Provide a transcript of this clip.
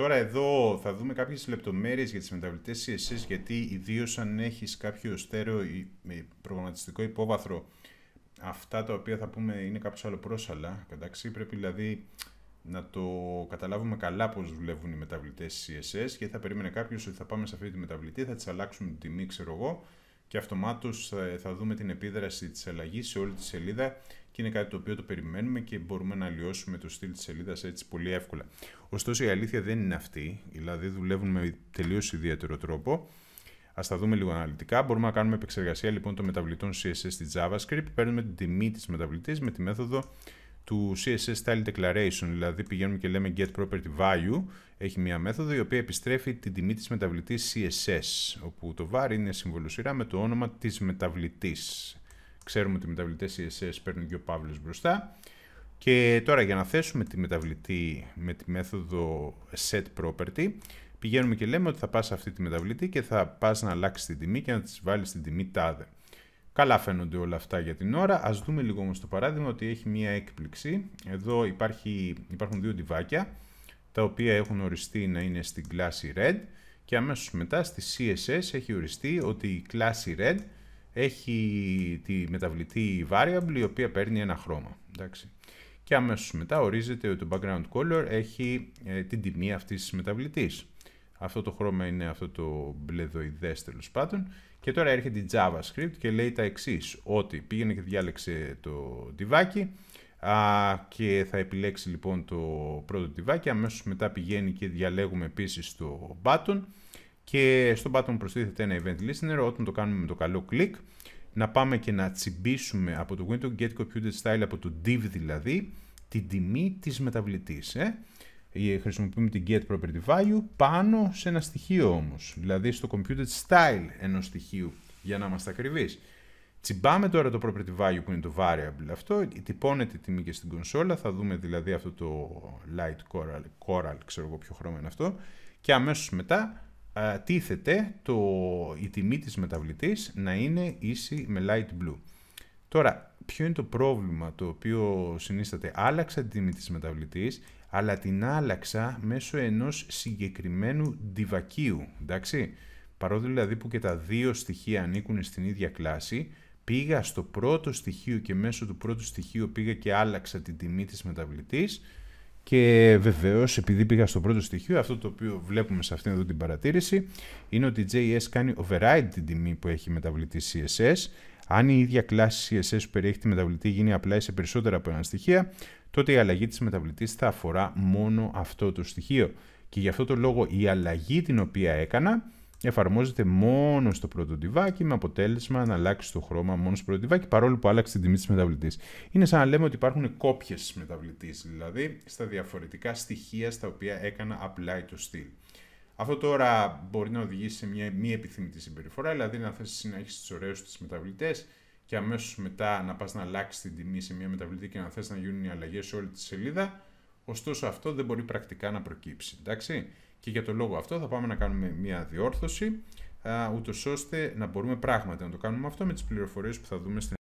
Τώρα εδώ θα δούμε κάποιες λεπτομέρειες για τις μεταβλητές CSS γιατί ιδίως αν έχεις κάποιο στέρεο ή προγραμματιστικό υπόβαθρο αυτά τα οποία θα πούμε είναι κάπως αλλοπρόσαλα, εντάξει, πρέπει δηλαδή να το καταλάβουμε καλά πώς δουλεύουν οι μεταβλητές CSS γιατί θα περίμενε κάποιος ότι θα πάμε σε αυτή τη μεταβλητή, θα τις αλλάξουμε την τιμή, ξέρω εγώ, και αυτομάτως ε, θα δούμε την επίδραση της αλλαγής σε όλη τη σελίδα και είναι κάτι το οποίο το περιμένουμε και μπορούμε να αλλοιώσουμε το στυλ της σελίδας έτσι πολύ εύκολα. Ωστόσο η αλήθεια δεν είναι αυτή, δηλαδή δουλεύουν με τελείως ιδιαίτερο τρόπο. Ας τα δούμε λίγο αναλυτικά. Μπορούμε να κάνουμε επεξεργασία λοιπόν των μεταβλητών CSS στη JavaScript. Παίρνουμε την τιμή της μεταβλητής με τη μέθοδο του CSS Style Declaration, δηλαδή πηγαίνουμε και λέμε Get Property Value, έχει μία μέθοδο η οποία επιστρέφει την τιμή της μεταβλητής CSS, όπου το var είναι συμβολοσύρα με το όνομα της μεταβλητής. Ξέρουμε ότι οι μεταβλητές CSS παίρνουν δύο παύλες μπροστά. Και τώρα για να θέσουμε τη μεταβλητή με τη μέθοδο set property, πηγαίνουμε και λέμε ότι θα πας σε αυτή τη μεταβλητή και θα πας να αλλάξεις την τιμή και να της βάλεις την τιμή τάδε. Καλά φαίνονται όλα αυτά για την ώρα. Ας δούμε λίγο όμως το παράδειγμα ότι έχει μία έκπληξη. Εδώ υπάρχει, υπάρχουν δύο τυβάκια, τα οποία έχουν οριστεί να είναι στην κλάση red και αμέσως μετά στη CSS έχει οριστεί ότι η κλάση red έχει τη μεταβλητή variable η οποία παίρνει ένα χρώμα. Εντάξει. Και αμέσως μετά ορίζεται ότι το background color έχει ε, την τιμή αυτής της μεταβλητής. Αυτό το χρώμα είναι αυτό το μπλεδοειδές τέλος πάντων. Και τώρα έρχεται η JavaScript και λέει τα εξής ότι πήγαινε και διάλεξε το τιβάκι και θα επιλέξει λοιπόν το πρώτο τιβάκι. Αμέσως μετά πηγαίνει και διαλέγουμε επίσης το button και στο button προστίθεται ένα event listener όταν το κάνουμε με το καλό κλικ να πάμε και να τσιμπήσουμε από το window get computed style από το div δηλαδή την τιμή της μεταβλητής. Ε? Ε, χρησιμοποιούμε την get property value πάνω σε ένα στοιχείο όμως, δηλαδή στο computed style ενός στοιχείου για να είμαστε ακριβείς. Τσιμπάμε τώρα το property value που είναι το variable αυτό, τυπώνεται η τιμή και στην κονσόλα, θα δούμε δηλαδή αυτό το light coral, coral ξέρω εγώ ποιο χρώμα είναι αυτό, και αμέσως μετά α, τίθεται το, η τιμή της μεταβλητής να είναι ίση με light blue. Τώρα, ποιο είναι το πρόβλημα το οποίο συνίσταται. Άλλαξα την τιμή της μεταβλητής, αλλά την άλλαξα μέσω ενός συγκεκριμένου διβακίου, εντάξει. Παρότι δηλαδή που και τα δύο στοιχεία ανήκουν στην ίδια κλάση, πήγα στο πρώτο στοιχείο και μέσω του πρώτου στοιχείου πήγα και άλλαξα την τιμή της μεταβλητής και βεβαίως επειδή πήγα στο πρώτο στοιχείο, αυτό το οποίο βλέπουμε σε αυτήν εδώ την παρατήρηση είναι ότι JS κάνει override την τιμή που έχει μεταβλητή CSS αν η ίδια κλάση CSS που περιέχει τη μεταβλητή γίνει απλά σε περισσότερα από ένα στοιχεία, τότε η αλλαγή της μεταβλητής θα αφορά μόνο αυτό το στοιχείο. Και γι' αυτό το λόγο η αλλαγή την οποία έκανα εφαρμόζεται μόνο στο πρώτο τυβάκι με αποτέλεσμα να αλλάξει το χρώμα μόνο στο πρώτο τυβάκι παρόλο που άλλαξε την τιμή της μεταβλητής. Είναι σαν να λέμε ότι υπάρχουν κόπιες μεταβλητής, δηλαδή στα διαφορετικά στοιχεία στα οποία έκανα απλά το στυλ. Αυτό τώρα μπορεί να οδηγήσει σε μια μη επιθυμητή συμπεριφορά, δηλαδή να θες τις ωραίες σου τους μεταβλητές και αμέσως μετά να πας να αλλάξεις την τιμή σε μια μεταβλητή και να θες να γίνουν οι αλλαγές σε όλη τη σελίδα. Ωστόσο, αυτό δεν μπορεί πρακτικά να προκύψει. Εντάξει? Και για τον λόγο αυτό θα πάμε να κάνουμε μια διόρθωση, ούτως ώστε να μπορούμε πράγματι να το κάνουμε αυτό με τις πληροφορίες που θα δούμε στην